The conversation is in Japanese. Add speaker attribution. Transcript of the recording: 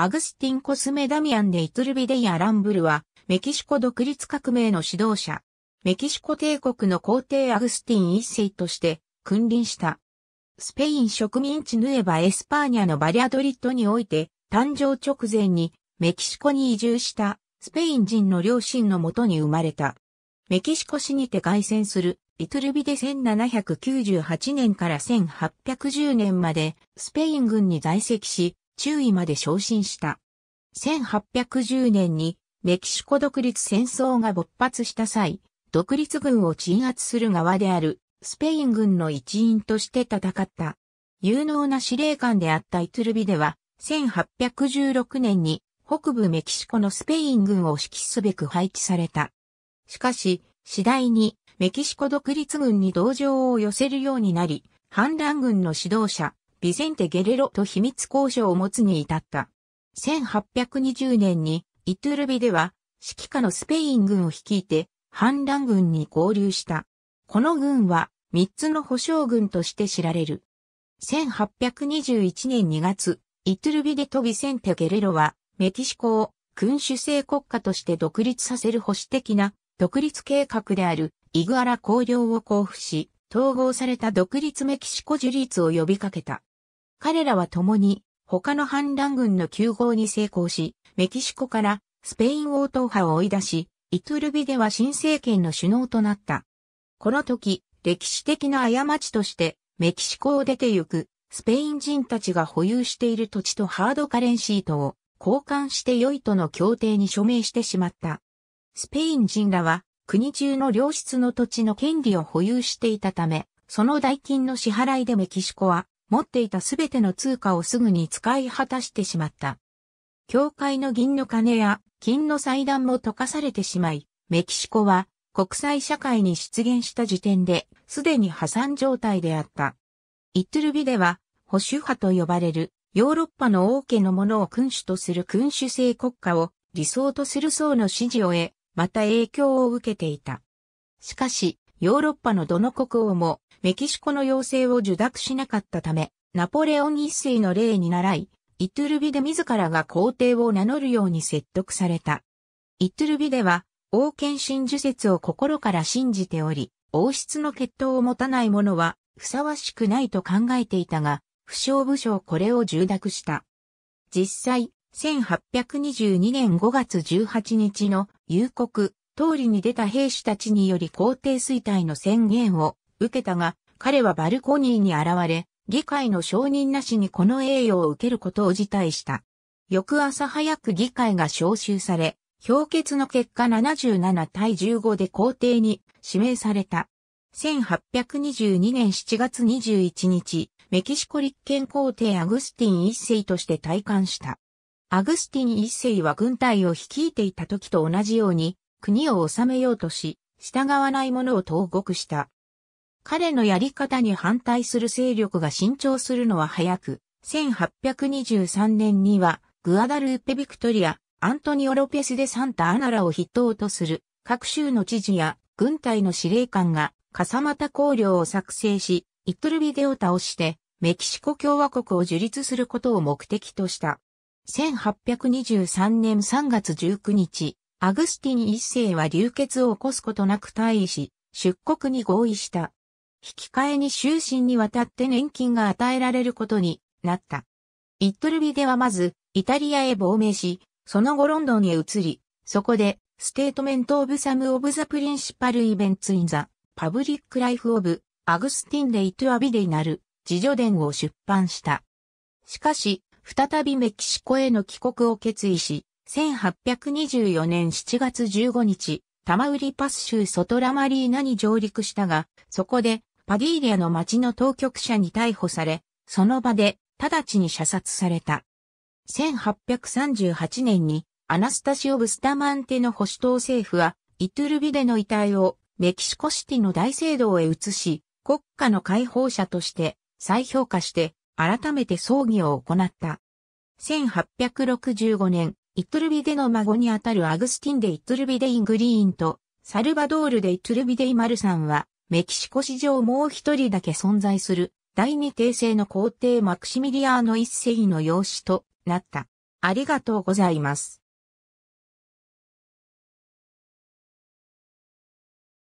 Speaker 1: アグスティン・コスメ・ダミアン・デイトルビデイ・アランブルは、メキシコ独立革命の指導者、メキシコ帝国の皇帝アグスティン一世として君臨した。スペイン植民地ヌエバ・エスパーニャのバリアドリッドにおいて、誕生直前にメキシコに移住したスペイン人の両親のもとに生まれた。メキシコ市にて凱旋するイトルビデ1798年から1810年までスペイン軍に在籍し、中尉まで昇進した。1810年にメキシコ独立戦争が勃発した際、独立軍を鎮圧する側であるスペイン軍の一員として戦った。有能な司令官であったイトゥルビでは、1816年に北部メキシコのスペイン軍を指揮すべく配置された。しかし、次第にメキシコ独立軍に同情を寄せるようになり、反乱軍の指導者、ビセンテ・ゲレロと秘密交渉を持つに至った。1820年にイトゥルビでは指揮下のスペイン軍を率いて反乱軍に合流した。この軍は3つの保障軍として知られる。1821年2月、イトゥルビデとビセンテ・ゲレロはメキシコを君主制国家として独立させる保守的な独立計画であるイグアラ公領を交付し、統合された独立メキシコ樹立を呼びかけた。彼らは共に他の反乱軍の急合に成功し、メキシコからスペイン王党派を追い出し、イトゥルビでは新政権の首脳となった。この時、歴史的な過ちとして、メキシコを出て行くスペイン人たちが保有している土地とハードカレンシートを交換して良いとの協定に署名してしまった。スペイン人らは国中の良質の土地の権利を保有していたため、その代金の支払いでメキシコは持っていたすべての通貨をすぐに使い果たしてしまった。教会の銀の金や金の祭壇も溶かされてしまい、メキシコは国際社会に出現した時点で、すでに破産状態であった。イトゥルビでは、保守派と呼ばれるヨーロッパの王家のものを君主とする君主制国家を理想とする層の支持を得、また影響を受けていた。しかし、ヨーロッパのどの国王もメキシコの要請を受諾しなかったため、ナポレオン一世の例に習い、イトゥルビで自らが皇帝を名乗るように説得された。イトゥルビでは、王権神授説を心から信じており、王室の血統を持たない者は、ふさわしくないと考えていたが、不詳武将これを受諾した。実際、1822年5月18日の夕刻、通りに出た兵士たちにより皇帝衰退の宣言を受けたが、彼はバルコニーに現れ、議会の承認なしにこの栄誉を受けることを辞退した。翌朝早く議会が招集され、評決の結果77対15で皇帝に指名された。1822年7月21日、メキシコ立憲皇帝アグスティン一世として退官した。アグスティン一世は軍隊を率いていた時と同じように、国を治めようとし、従わない者を投獄した。彼のやり方に反対する勢力が伸長するのは早く、1823年には、グアダルーペ・ビクトリア、アントニオ・ロペス・デ・サンタ・アナラを筆頭とする、各州の知事や軍隊の司令官が、笠又綱領を作成し、イトルビデを倒して、メキシコ共和国を樹立することを目的とした。1823年3月19日、アグスティン一世は流血を起こすことなく退位し、出国に合意した。引き換えに終身にわたって年金が与えられることになった。イットルビではまず、イタリアへ亡命し、その後ロンドンへ移り、そこで、ステートメント・オブ・サム・オブ・ザ・プリンシパル・イベンツ・イン・ザ・パブリック・ライフ・オブ・アグスティン・デイト・アビデイなる、自助伝を出版した。しかし、再びメキシコへの帰国を決意し、1824年7月15日、タマウリパス州ソトラマリーナに上陸したが、そこでパディーリアの町の当局者に逮捕され、その場で直ちに射殺された。1838年にアナスタシオ・ブスタマンテの保守党政府は、イトゥルビデの遺体をメキシコシティの大聖堂へ移し、国家の解放者として再評価して改めて葬儀を行った。1865年、イトゥルビデの孫にあたるアグスティン・デ・イトゥルビデイ・グリーンと、サルバドール・デ・イトゥルビデイ・マルさんは、メキシコ史上もう一人だけ存在する第二帝政の皇帝マクシミリアーノ一世の養子となった。ありがとうございます。